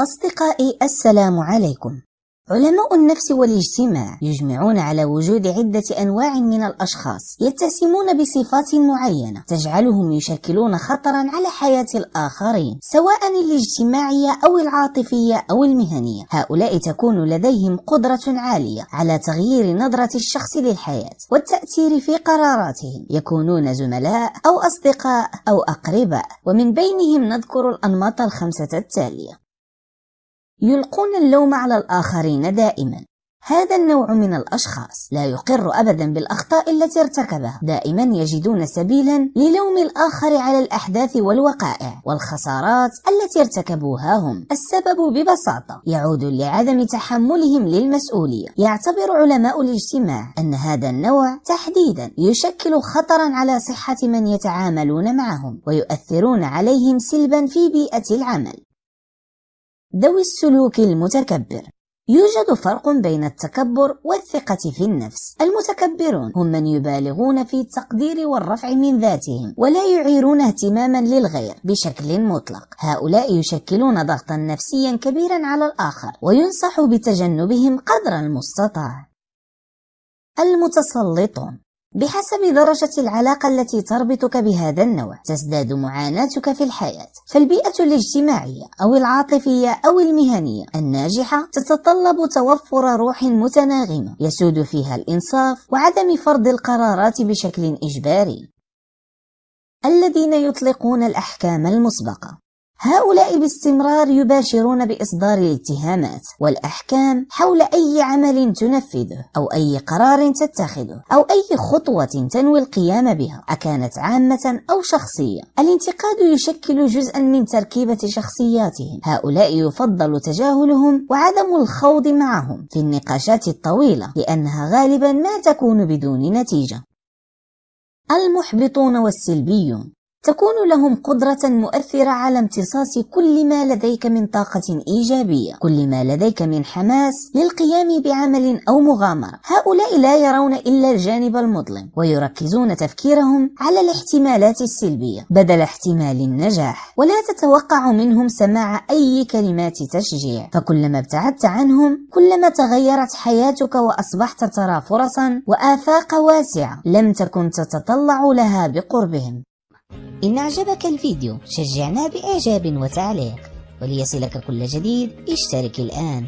أصدقائي السلام عليكم علماء النفس والاجتماع يجمعون على وجود عدة أنواع من الأشخاص يتسمون بصفات معينة تجعلهم يشكلون خطرا على حياة الآخرين سواء الاجتماعية أو العاطفية أو المهنية هؤلاء تكون لديهم قدرة عالية على تغيير نظرة الشخص للحياة والتأثير في قراراتهم يكونون زملاء أو أصدقاء أو أقرباء ومن بينهم نذكر الأنماط الخمسة التالية يلقون اللوم على الآخرين دائما هذا النوع من الأشخاص لا يقر أبدا بالأخطاء التي ارتكبها دائما يجدون سبيلا للوم الآخر على الأحداث والوقائع والخسارات التي ارتكبوها هم السبب ببساطة يعود لعدم تحملهم للمسؤولية يعتبر علماء الاجتماع أن هذا النوع تحديدا يشكل خطرا على صحة من يتعاملون معهم ويؤثرون عليهم سلبا في بيئة العمل ذوي السلوك المتكبر يوجد فرق بين التكبر والثقة في النفس. المتكبرون هم من يبالغون في التقدير والرفع من ذاتهم ولا يعيرون اهتماما للغير بشكل مطلق. هؤلاء يشكلون ضغطا نفسيا كبيرا على الآخر وينصح بتجنبهم قدر المستطاع. المتسلطون بحسب درجة العلاقة التي تربطك بهذا النوع تزداد معاناتك في الحياة فالبيئة الاجتماعية أو العاطفية أو المهنية الناجحة تتطلب توفر روح متناغمة يسود فيها الإنصاف وعدم فرض القرارات بشكل إجباري الذين يطلقون الأحكام المسبقة هؤلاء باستمرار يباشرون بإصدار الاتهامات والأحكام حول أي عمل تنفذه أو أي قرار تتخذه أو أي خطوة تنوي القيام بها أكانت عامة أو شخصية الانتقاد يشكل جزءا من تركيبة شخصياتهم هؤلاء يفضل تجاهلهم وعدم الخوض معهم في النقاشات الطويلة لأنها غالبا ما تكون بدون نتيجة المحبطون والسلبيون تكون لهم قدرة مؤثرة على امتصاص كل ما لديك من طاقة إيجابية، كل ما لديك من حماس للقيام بعمل أو مغامرة. هؤلاء لا يرون إلا الجانب المظلم، ويركزون تفكيرهم على الاحتمالات السلبية بدل احتمال النجاح، ولا تتوقع منهم سماع أي كلمات تشجيع، فكلما ابتعدت عنهم، كلما تغيرت حياتك وأصبحت ترى فرصا وآفاق واسعة لم تكن تتطلع لها بقربهم. إن أعجبك الفيديو شجعنا بإعجاب وتعليق وليصلك كل جديد اشترك الآن